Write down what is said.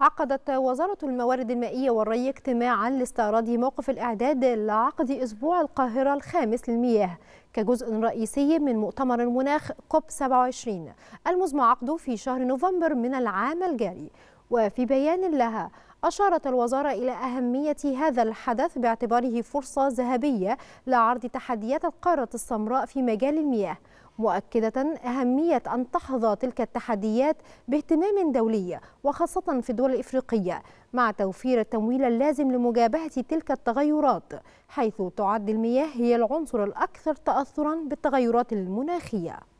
عقدت وزارة الموارد المائية والري اجتماعا لاستعراض موقف الإعداد لعقد أسبوع القاهرة الخامس للمياه كجزء رئيسي من مؤتمر المناخ كوب 27 المزمع عقده في شهر نوفمبر من العام الجاري وفي بيان لها أشارت الوزارة إلى أهمية هذا الحدث باعتباره فرصة ذهبية لعرض تحديات القارة السمراء في مجال المياه مؤكدة أهمية أن تحظى تلك التحديات باهتمام دولي وخاصة في الدول الإفريقية مع توفير التمويل اللازم لمجابهة تلك التغيرات حيث تعد المياه هي العنصر الأكثر تأثرا بالتغيرات المناخية